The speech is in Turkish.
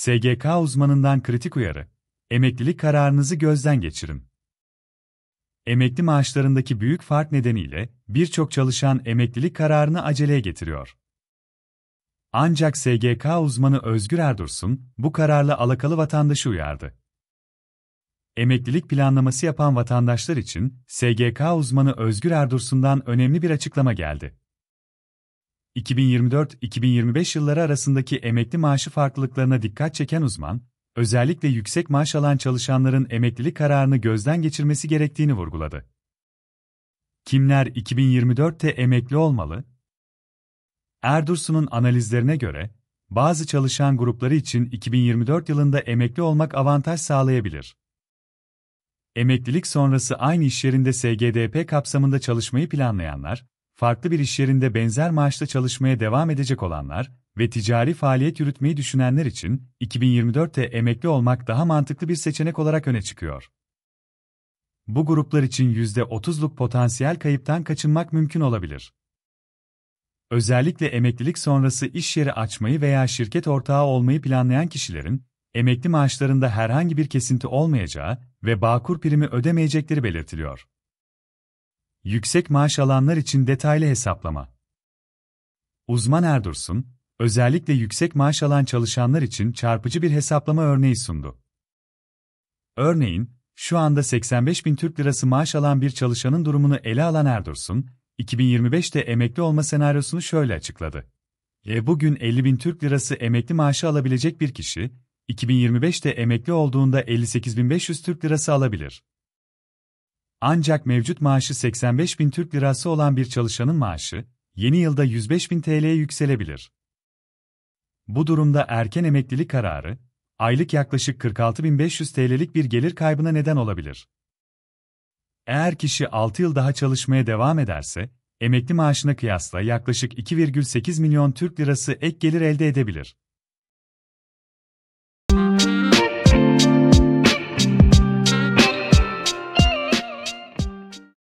SGK uzmanından kritik uyarı. Emeklilik kararınızı gözden geçirin. Emekli maaşlarındaki büyük fark nedeniyle birçok çalışan emeklilik kararını aceleye getiriyor. Ancak SGK uzmanı Özgür Erdursun bu kararla alakalı vatandaşı uyardı. Emeklilik planlaması yapan vatandaşlar için SGK uzmanı Özgür Erdursun'dan önemli bir açıklama geldi. 2024-2025 yılları arasındaki emekli maaşı farklılıklarına dikkat çeken uzman, özellikle yüksek maaş alan çalışanların emeklilik kararını gözden geçirmesi gerektiğini vurguladı. Kimler 2024'te emekli olmalı? Erdursun'un analizlerine göre, bazı çalışan grupları için 2024 yılında emekli olmak avantaj sağlayabilir. Emeklilik sonrası aynı iş yerinde SGDP kapsamında çalışmayı planlayanlar, farklı bir iş yerinde benzer maaşla çalışmaya devam edecek olanlar ve ticari faaliyet yürütmeyi düşünenler için 2024'te emekli olmak daha mantıklı bir seçenek olarak öne çıkıyor. Bu gruplar için %30'luk potansiyel kayıptan kaçınmak mümkün olabilir. Özellikle emeklilik sonrası iş yeri açmayı veya şirket ortağı olmayı planlayan kişilerin emekli maaşlarında herhangi bir kesinti olmayacağı ve bağkur primi ödemeyecekleri belirtiliyor. Yüksek maaş alanlar için detaylı hesaplama. Uzman Erdursun, özellikle yüksek maaş alan çalışanlar için çarpıcı bir hesaplama örneği sundu. Örneğin, şu anda 85 bin Türk lirası maaş alan bir çalışanın durumunu ele alan Erdursun, 2025'te emekli olma senaryosunu şöyle açıkladı. E bugün 50 bin Türk lirası emekli maaşı alabilecek bir kişi, 2025'te emekli olduğunda 58.500 Türk lirası alabilir. Ancak mevcut maaşı 85 bin Türk lirası olan bir çalışanın maaşı, yeni yılda 105 bin TL'ye yükselebilir. Bu durumda erken emeklilik kararı, aylık yaklaşık 46.500 TL'lik bir gelir kaybına neden olabilir. Eğer kişi 6 yıl daha çalışmaya devam ederse, emekli maaşına kıyasla yaklaşık 2,8 milyon Türk lirası ek gelir elde edebilir.